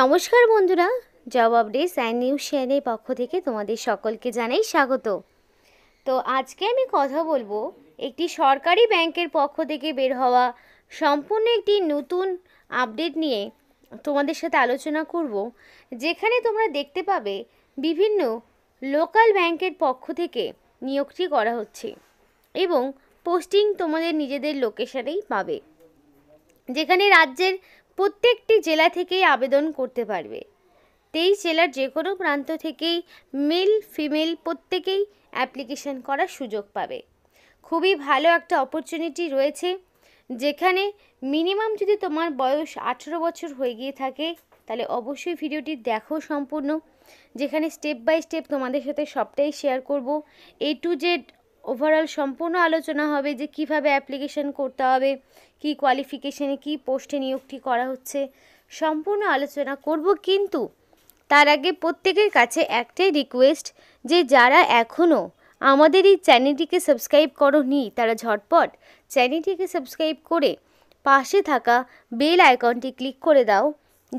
নমস্কার বন্ধুরা জবাব ডে সাইন নিউজ শেয়ারের পক্ষ থেকে তোমাদের সকলকে জানাই স্বাগত তো আজকে আমি কথা বলবো একটি সরকারি ব্যাংকের পক্ষ থেকে বের হওয়া সম্পূর্ণ একটি নতুন আপডেট নিয়ে তোমাদের সাথে আলোচনা করব যেখানে তোমরা দেখতে পাবে বিভিন্ন লোকাল ব্যাংকের পক্ষ থেকে নিয়োগটি করা হচ্ছে এবং পোস্টিং তোমাদের নিজেদের লোকেশনেই পাবে যেখানে রাজ্যের প্রত্যেকটি জেলা থেকেই আবেদন করতে পারবে তেইশ জেলার যে কোনো প্রান্ত থেকেই মেল ফিমেল প্রত্যেকেই অ্যাপ্লিকেশন করার সুযোগ পাবে খুবই ভালো একটা অপরচুনিটি রয়েছে যেখানে মিনিমাম যদি তোমার বয়স আঠেরো বছর হয়ে গিয়ে থাকে তাহলে অবশ্যই ভিডিওটি দেখো সম্পূর্ণ যেখানে স্টেপ বাই স্টেপ তোমাদের সাথে সবটাই শেয়ার করব এ টু জেড ওভারঅল সম্পূর্ণ আলোচনা হবে যে কিভাবে অ্যাপ্লিকেশান করতে হবে কি কোয়ালিফিকেশানে কি পোস্টে নিয়োগটি করা হচ্ছে সম্পূর্ণ আলোচনা করব কিন্তু তার আগে প্রত্যেকের কাছে একটাই রিকোয়েস্ট যে যারা এখনও আমাদের এই চ্যানেলটিকে সাবস্ক্রাইব করো নি তারা ঝটপট চ্যানেলটিকে সাবস্ক্রাইব করে পাশে থাকা বেল আইকনটি ক্লিক করে দাও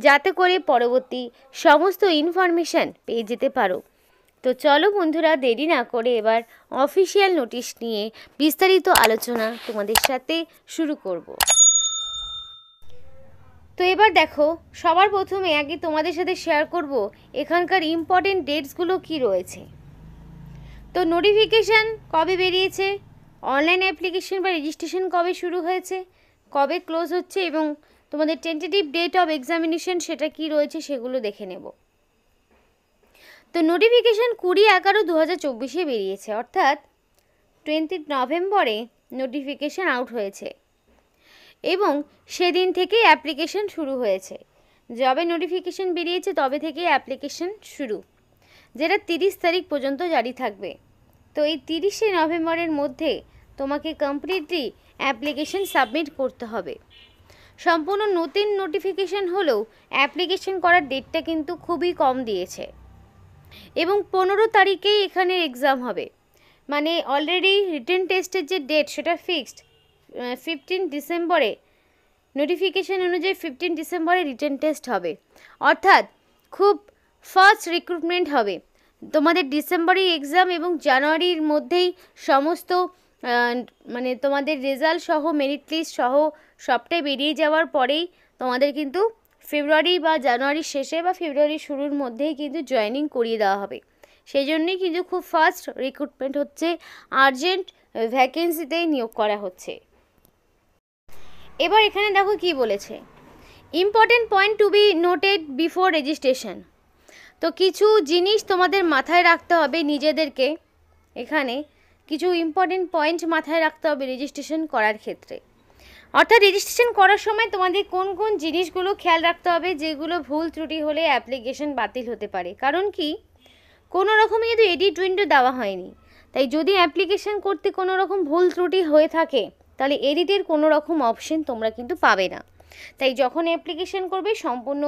যাতে করে পরবর্তী সমস্ত ইনফরমেশান পেয়ে যেতে পারো তো চলো বন্ধুরা দেরি না করে এবার অফিসিয়াল নোটিশ নিয়ে বিস্তারিত আলোচনা তোমাদের সাথে শুরু করব। তো এবার দেখো সবার প্রথমে আগে তোমাদের সাথে শেয়ার করব এখানকার ইম্পর্টেন্ট ডেটসগুলো কি রয়েছে তো নোটিফিকেশান কবে বেরিয়েছে অনলাইন অ্যাপ্লিকেশন বা রেজিস্ট্রেশন কবে শুরু হয়েছে কবে ক্লোজ হচ্ছে এবং তোমাদের টেন্টেটিভ ডেট অফ এক্সামিনেশন সেটা কি রয়েছে সেগুলো দেখে নেবো তো নোটিফিকেশান কুড়ি এগারো দু হাজার চব্বিশে বেরিয়েছে অর্থাৎ টোয়েন্টি নভেম্বরে নোটিফিকেশান আউট হয়েছে এবং সেদিন থেকেই অ্যাপ্লিকেশন শুরু হয়েছে যবে নোটিফিকেশান বেরিয়েছে তবে থেকেই অ্যাপ্লিকেশন শুরু যেটা তিরিশ তারিখ পর্যন্ত জারি থাকবে তো এই তিরিশে নভেম্বরের মধ্যে তোমাকে কমপ্লিটলি অ্যাপ্লিকেশন সাবমিট করতে হবে সম্পূর্ণ নতুন নোটিফিকেশান হলেও অ্যাপ্লিকেশন করার ডেটটা কিন্তু খুবই কম দিয়েছে এবং পনেরো তারিখেই এখানে এক্সাম হবে মানে অলরেডি রিটেন টেস্টের যে ডেট সেটা ফিক্সড ফিফটিন ডিসেম্বরে নোটিফিকেশান অনুযায়ী ফিফটিন ডিসেম্বরে রিটেন টেস্ট হবে অর্থাৎ খুব ফার্স্ট রিক্রুটমেন্ট হবে তোমাদের ডিসেম্বরে এক্সাম এবং জানুয়ারির মধ্যেই সমস্ত মানে তোমাদের রেজাল্ট সহ মেরিট লিস্ট সহ সবটাই বেরিয়ে যাওয়ার পরেই তোমাদের কিন্তু ফেব্রুয়ারি বা জানুয়ারির শেষে বা ফেব্রুয়ারির শুরুর মধ্যেই কিন্তু জয়েনিং করিয়ে দেওয়া হবে সেই জন্যই কিন্তু খুব ফাস্ট রিক্রুটমেন্ট হচ্ছে আর্জেন্ট ভ্যাকেন্সিতেই নিয়োগ করা হচ্ছে এবার এখানে দেখো কি বলেছে important point to be noted before registration তো কিছু জিনিস তোমাদের মাথায় রাখতে হবে নিজেদেরকে এখানে কিছু ইম্পর্টেন্ট পয়েন্ট মাথায় রাখতে হবে রেজিস্ট্রেশন করার ক্ষেত্রে অর্থাৎ রেজিস্ট্রেশন করার সময় তোমাদের কোন কোন জিনিসগুলো খেয়াল রাখতে হবে যেগুলো ভুল ত্রুটি হলে অ্যাপ্লিকেশন বাতিল হতে পারে কারণ কি কোনো রকমই কিন্তু এডিট উইন্ডো দেওয়া হয়নি তাই যদি অ্যাপ্লিকেশন করতে কোনো রকম ভুল ত্রুটি হয়ে থাকে তাহলে এডিটের কোনো রকম অপশন তোমরা কিন্তু পাবে না তাই যখন অ্যাপ্লিকেশন করবে সম্পূর্ণ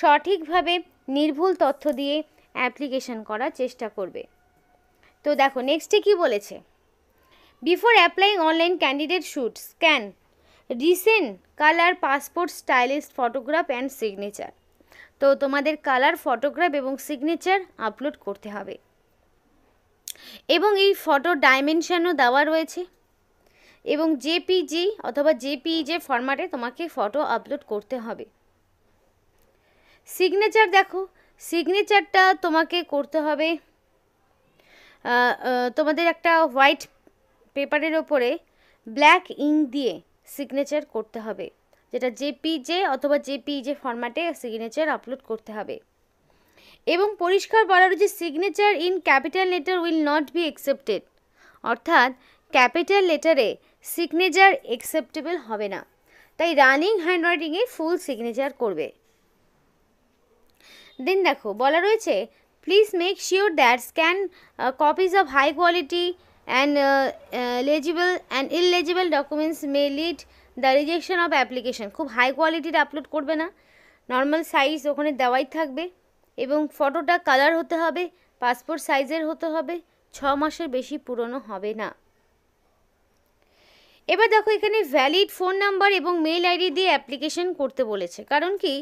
সঠিকভাবে নির্ভুল তথ্য দিয়ে অ্যাপ্লিকেশন করার চেষ্টা করবে তো দেখো নেক্সটে কি বলেছে before applying online candidate should scan recent colour passport stylist photograph and signature তো তোমাদের কালার ফটোগ্রাফ এবং সিগনেচার আপলোড করতে হবে এবং এই ফটো ডাইমেনশানও দেওয়া রয়েছে এবং জেপিজি অথবা জেপিজে ফরম্যাটে তোমাকে ফটো আপলোড করতে হবে সিগনেচার দেখো সিগনেচারটা তোমাকে করতে হবে তোমাদের একটা হোয়াইট পেপারের ওপরে ব্ল্যাক ইঙ্ক দিয়ে সিগনেচার করতে হবে যেটা জেপিজে অথবা জেপিজে ফরম্যাটে সিগনেচার আপলোড করতে হবে এবং পরিষ্কার বলা রয়েছে signature in capital letter will not be accepted অর্থাৎ ক্যাপিটাল লেটারে সিগনেচার অ্যাকসেপ্টেবল হবে না তাই রানিং হ্যান্ডরাইটিংয়ে ফুল সিগনেচার করবে দেন দেখো বলা রয়েছে please make sure that scan copies of high quality and uh, uh, legible and illegible documents may lead the rejection of application খুব হাই কোয়ালিটির আপলোড করবে না নর্মাল সাইজ ওখানে দেওয়াই থাকবে এবং ফটোটা কালার হতে হবে পাসপোর্ট সাইজের হতে হবে ছ মাসের বেশি পুরনো হবে না এবার দেখো এখানে ভ্যালিড ফোন নাম্বার এবং মেল আইডি দিয়ে অ্যাপ্লিকেশন করতে বলেছে কারণ কি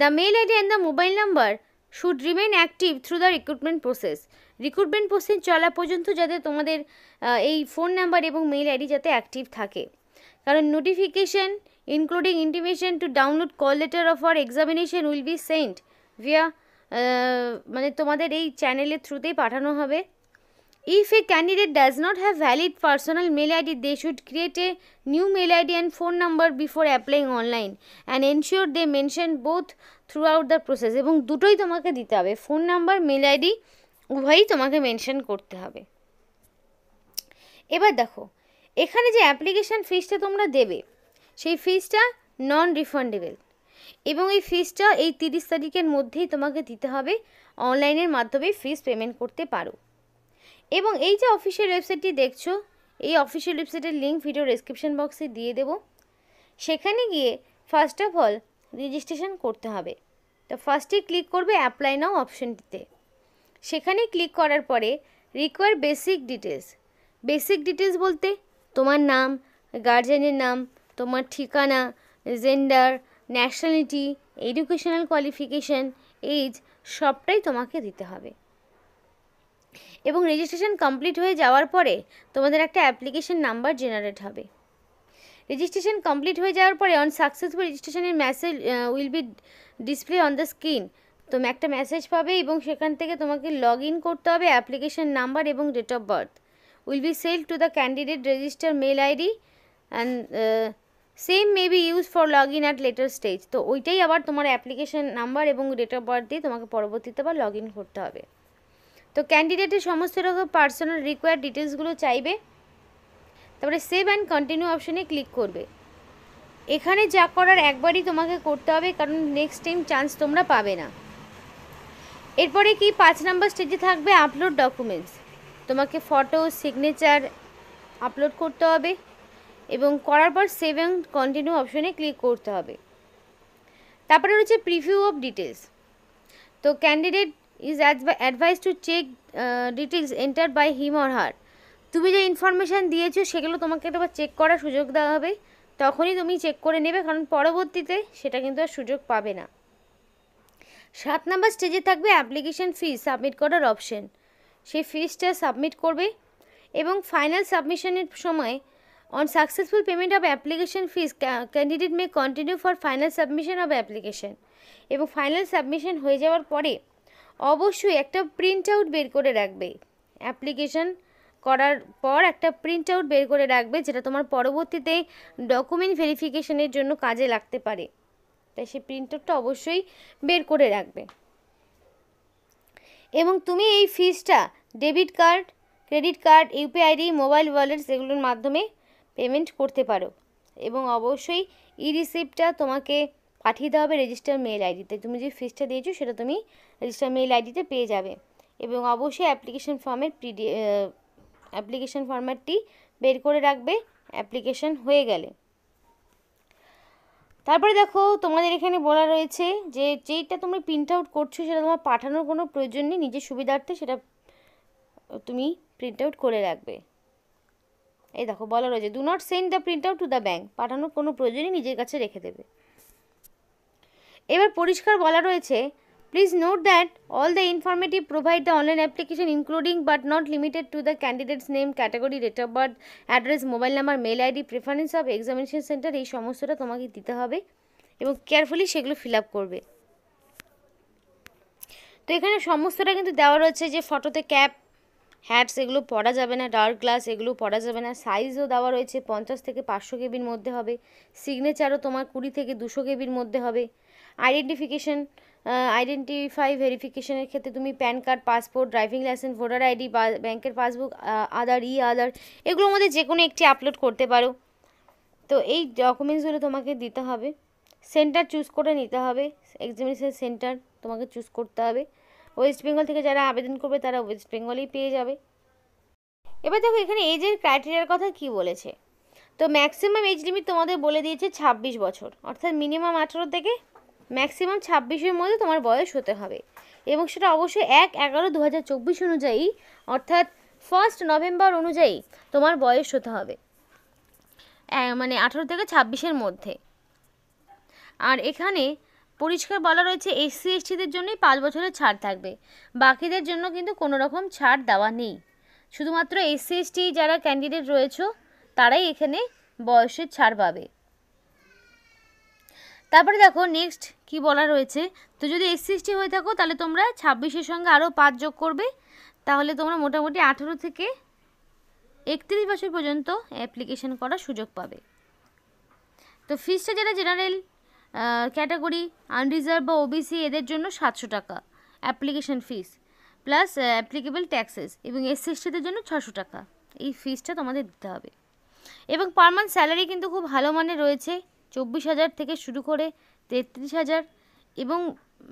the mail ID and the mobile number should remain active through the recruitment process recruitment process চলা পর্যন্ত যাতে তোমাদের এই ফোন নাম্বার এবং মেল আইডি যাতে অ্যাক্টিভ থাকে কারণ notification including intimation to download call letter of or examination will be sent via মানে তোমাদের এই চ্যানেলের থ্রুতেই পাঠানো হবে if a candidate does not have valid personal mail ID they should create a new mail ID and phone number before applying online and ensure they mention both throughout the process এবং দুটোই তোমাকে দিতে হবে phone number mail ID উভয়ই তোমাকে mention করতে হবে এবার দেখো এখানে যে অ্যাপ্লিকেশান ফিজটা তোমরা দেবে সেই ফিজটা নন রিফান্ডেবল এবং এই ফিজটা এই তিরিশ তারিখের মধ্যেই তোমাকে দিতে হবে অনলাইনের মাধ্যমে ফিজ পেমেন্ট করতে পারো এবং এই যে অফিসিয়াল ওয়েবসাইটটি দেখছো এই অফিসিয়াল ওয়েবসাইটের লিঙ্ক ভিডিও ডিসক্রিপশন বক্সে দিয়ে দেব সেখানে গিয়ে ফার্স্ট অফ অল রেজিস্ট্রেশন করতে হবে তো ফার্স্টে ক্লিক করবে অ্যাপ্লাই নাও অপশনটিতে সেখানে ক্লিক করার পরে required basic details basic details বলতে তোমার নাম গার্জেনের নাম তোমার ঠিকানা gender nationality educational qualification age সবটাই তোমাকে দিতে হবে এবং রেজিস্ট্রেশন কমপ্লিট হয়ে যাওয়ার পরে তোমাদের একটা অ্যাপ্লিকেশন নাম্বার জেনারেট হবে রেজিস্ট্রেশন কমপ্লিট হয়ে যাওয়ার পরে অন সাকসেসফুল রেজিস্ট্রেশনের message will be display on the screen তো একটা মেসেজ পাবে এবং সেখান থেকে তোমাকে লগ ইন করতে হবে অ্যাপ্লিকেশন নাম্বার এবং date of birth will be সেল to the candidate register mail ID and same may be use for log in at later stage তো ওইটাই আবার তোমার অ্যাপ্লিকেশন নাম্বার এবং ডেট অফ বার্থ দিয়ে তোমাকে পরবর্তীতে আবার লগ ইন করতে হবে তো ক্যান্ডিডেটের সমস্ত রকম পার্সোনাল রিকোয়ার্ড ডিটেলসগুলো চাইবে তারপরে সেভ অ্যান্ড কন্টিনিউ অপশানে ক্লিক করবে এখানে যা করার একবারই তোমাকে করতে হবে কারণ নেক্সট টাইম চান্স তোমরা পাবে না এরপরে কি পাঁচ নাম্বার স্টেজে থাকবে আপলোড ডকুমেন্টস তোমাকে ফটো সিগনেচার আপলোড করতে হবে এবং করার পর সেভ অ্যান্ড কন্টিনিউ অপশানে ক্লিক করতে হবে তারপরে রয়েছে প্রিভিউ অফ ডিটেলস তো candidate is advise to check details enter by him or her তুমি যে ইনফরমেশান দিয়েছো সেগুলো তোমাকে একটা চেক করার সুযোগ দেওয়া হবে তখনই তুমি চেক করে নেবে কারণ পরবর্তীতে সেটা কিন্তু আর সুযোগ পাবে না সাত নাম্বার স্টেজে থাকবে অ্যাপ্লিকেশান ফি সাবমিট করার অপশন সেই ফিজটা সাবমিট করবে এবং ফাইনাল সাবমিশনের সময় on successful payment of application fees candidate may continue for final submission of application এবং ফাইনাল সাবমিশন হয়ে যাওয়ার পরে অবশ্যই একটা প্রিন্ট আউট বের করে রাখবে অ্যাপ্লিকেশন করার পর একটা প্রিন্ট আউট বের করে রাখবে যেটা তোমার পরবর্তীতে ডকুমেন্ট ভেরিফিকেশনের জন্য কাজে লাগতে পারে তাই সেই প্রিন্ট আউটটা অবশ্যই বের করে রাখবে এবং তুমি এই ফিজটা debit card credit card UPI ID mobile wallets এগুলোর মাধ্যমে পেমেন্ট করতে পারো এবং অবশ্যই ই রিসিপ্টটা তোমাকে পাঠিয়ে দেওয়া হবে রেজিস্টার মেল আইডিতে তুমি যে ফিজটা দিয়েছো সেটা তুমি রেজিস্টার মেল আইডিতে পেয়ে যাবে এবং অবশ্যই অ্যাপ্লিকেশন ফর্মের পিডি অ্যাপ্লিকেশন ফর্ম্যাটটি বের করে রাখবে অ্যাপ্লিকেশন হয়ে গেলে তারপরে দেখো তোমাদের এখানে বলা রয়েছে যে যেইটা তোমরা প্রিন্ট আউট করছো সেটা তোমার পাঠানোর কোনো প্রয়োজন নেই নিজের সুবিধার্থে সেটা তুমি প্রিন্ট আউট করে রাখবে এই দেখো বলা রয়েছে do not send the printout to the bank পাঠানোর কোনো প্রয়োজনই নিজের কাছে রেখে দেবে এবার পরিষ্কার বলা রয়েছে Please note that all the informative provide the online application including but not limited to the candidate's name, category, date of birth, address, mobile number, mail ID, preference of examination center এই সমস্তটা তোমাকে দিতে হবে এবং carefully সেগুলো fill up করবে তো এখানে সমস্তটা কিন্তু দেওয়া রয়েছে যে ফটোতে ক্যাপ হ্যাটস এগুলো পরা যাবে না ডার্ক গ্লাস এগুলো পরা যাবে না সাইজও দেওয়া রয়েছে পঞ্চাশ থেকে পাঁচশো কেবির মধ্যে হবে সিগনেচারও তোমার কুড়ি থেকে দুশো কেবির মধ্যে হবে আইডেন্টিফিকেশন আইডেন্টিফাই ভেরিফিকেশনের ক্ষেত্রে তুমি PAN card passport driving licence voter ID ব্যাংকের পাসবুক আধার ই আধার এগুলোর মধ্যে যে কোনো একটি আপলোড করতে পারো তো এই ডকুমেন্টসগুলো তোমাকে দিতে হবে সেন্টার চুজ করে নিতে হবে এক্সামিনেশন সেন্টার তোমাকে চুজ করতে হবে ওয়েস্ট বেঙ্গল থেকে যারা আবেদন করবে তারা ওয়েস্ট বেঙ্গলেই পেয়ে যাবে এবার দেখো এখানে এজের ক্রাইটেরিয়ার কথা কি বলেছে তো ম্যাক্সিমাম এজ লিমিট তোমাদের বলে দিয়েছে ২৬ বছর অর্থাৎ মিনিমাম আঠেরো থেকে ম্যাক্সিমাম ছাব্বিশের মধ্যে তোমার বয়স হতে হবে এবং সেটা অবশ্যই এক এগারো দু হাজার চব্বিশ অনুযায়ী অর্থাৎ ফার্স্ট নভেম্বর অনুযায়ী তোমার বয়স হতে হবে মানে আঠারো থেকে ছাব্বিশের মধ্যে আর এখানে পরিষ্কার বলা রয়েছে এসসি এসটিদের জন্যই পাঁচ বছরের ছাড় থাকবে বাকিদের জন্য কিন্তু কোনো রকম ছাড় দেওয়া নেই শুধুমাত্র এসসি এসটি যারা ক্যান্ডিডেট রয়েছে তারাই এখানে বয়সের ছাড় পাবে তারপরে দেখো নেক্সট কি বলা রয়েছে তো যদি এক্স সিক্সটি হয়ে থাকো তাহলে তোমরা ছাব্বিশের সঙ্গে আরও পাঁচ যোগ করবে তাহলে তোমরা মোটামুটি আঠেরো থেকে একত্রিশ বছর পর্যন্ত অ্যাপ্লিকেশন করার সুযোগ পাবে তো ফিজটা যেটা জেনারেল ক্যাটাগরি আনরিজার্ভ বা ওবিসি এদের জন্য সাতশো টাকা application fees plus applicable taxes এবং এস সিক্সটিদের জন্য ছশো টাকা এই ফিজটা তোমাদের দিতে হবে এবং পার মান্থ স্যালারি কিন্তু খুব ভালো মানে রয়েছে চব্বিশ হাজার থেকে শুরু করে তেত্রিশ হাজার এবং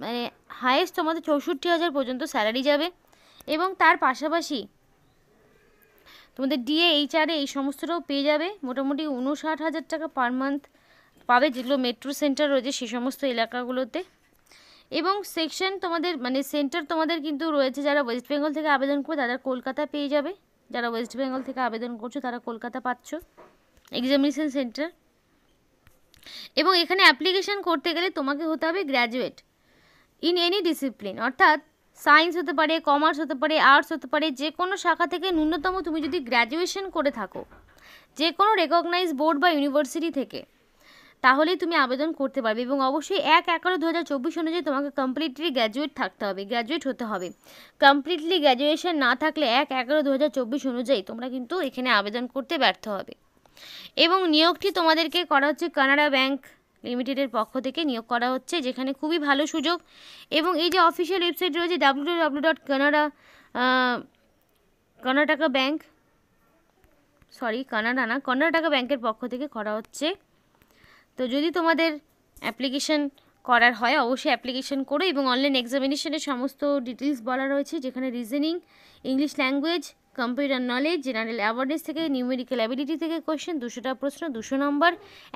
মানে হায়েস্ট আমাদের চৌষট্টি হাজার পর্যন্ত স্যালারি যাবে এবং তার পাশাপাশি তোমাদের ডিএ এইচআরে এই সমস্তটাও পেয়ে যাবে মোটামুটি উনষাট হাজার টাকা পার মান্থ পাবে যেগুলো মেট্রো সেন্টার রয়েছে সে সমস্ত এলাকাগুলোতে এবং সেকশন তোমাদের মানে সেন্টার তোমাদের কিন্তু রয়েছে যারা ওয়েস্ট বেঙ্গল থেকে আবেদন করবে তারা কলকাতা পেয়ে যাবে যারা ওয়েস্ট বেঙ্গল থেকে আবেদন করছো তারা কলকাতা পাচ্ছ এক্সামিনেশন সেন্টার এবং এখানে অ্যাপ্লিকেশান করতে গেলে তোমাকে হতে হবে গ্র্যাজুয়েট ইন এনি ডিসিপ্লিন অর্থাৎ সায়েন্স হতে পারে কমার্স হতে পারে আর্টস হতে পারে যে কোনো শাখা থেকে ন্যূনতম তুমি যদি গ্র্যাজুয়েশান করে থাকো যে কোনো রেকগনাইজ বোর্ড বা ইউনিভার্সিটি থেকে তাহলে তুমি আবেদন করতে পারবে এবং অবশ্যই এক এগারো দু হাজার চব্বিশ অনুযায়ী তোমাকে কমপ্লিটলি গ্র্যাজুয়েট থাকতে হবে গ্র্যাজুয়েট হতে হবে কমপ্লিটলি গ্র্যাজুয়েশন না থাকলে এক এগারো দু হাজার চব্বিশ অনুযায়ী তোমরা কিন্তু এখানে আবেদন করতে ব্যর্থ হবে এবং নিয়োগটি তোমাদেরকে করা হচ্ছে কানাডা ব্যাংক লিমিটেডের পক্ষ থেকে নিয়োগ করা হচ্ছে যেখানে খুবই ভালো সুযোগ এবং এই যে অফিসিয়াল ওয়েবসাইট রয়েছে W W dot Canada Karnataka bank sorry Canada না কর্ণাটকা ব্যাংকের পক্ষ থেকে করা হচ্ছে তো যদি তোমাদের অ্যাপ্লিকেশন করার হয় অবশ্যই অ্যাপ্লিকেশন করো এবং অনলাইন এক্সামিনেশনের সমস্ত ডিটেলস বলা রয়েছে যেখানে reasoning English language computer knowledge general awareness থেকে নিউমেরিক্যাল অ্যাবিলিটি থেকে কোয়েশ্চেন দুশোটা প্রশ্ন দুশো নম্বর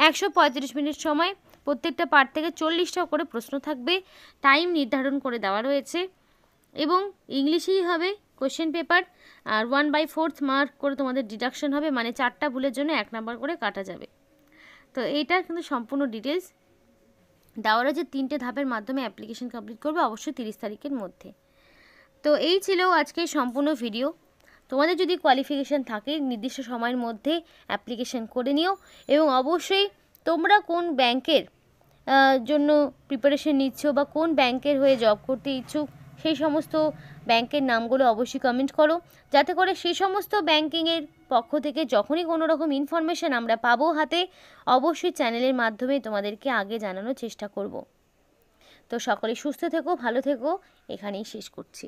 একশো পঁয়ত্রিশ মিনিট সময় প্রত্যেকটা পার্ট থেকে চল্লিশটা করে প্রশ্ন থাকবে টাইম নির্ধারণ করে দেওয়া রয়েছে এবং ইংলিশেই হবে কোয়েশ্চেন পেপার আর ওয়ান বাই ফোর্থ মার্ক করে তোমাদের ডিডাকশন হবে মানে চারটা ভুলের জন্য এক নাম্বার করে কাটা যাবে তো এইটা কিন্তু সম্পূর্ণ ডিটেলস দেওয়া রয়েছে তিনটে ধাপের মাধ্যমে অ্যাপ্লিকেশন কমপ্লিট করবে অবশ্যই তিরিশ তারিখের মধ্যে তো এই ছিল আজকে সম্পূর্ণ ভিডিও তোমাদের যদি কোয়ালিফিকেশান থাকে নির্দিষ্ট সময়ের মধ্যে অ্যাপ্লিকেশান করে নিও এবং অবশ্যই তোমরা কোন ব্যাংকের জন্য প্রিপারেশন নিচ্ছ বা কোন ব্যাংকের হয়ে জব করতে ইচ্ছুক সেই সমস্ত ব্যাংকের নামগুলো অবশ্যই কমেন্ট করো যাতে করে সেই সমস্ত ব্যাংকিংয়ের পক্ষ থেকে যখনই কোনো রকম ইনফরমেশান আমরা পাবো হাতে অবশ্যই চ্যানেলের মাধ্যমে তোমাদেরকে আগে জানানোর চেষ্টা করব তো সকলে সুস্থ থেকো ভালো থেকো এখানেই শেষ করছি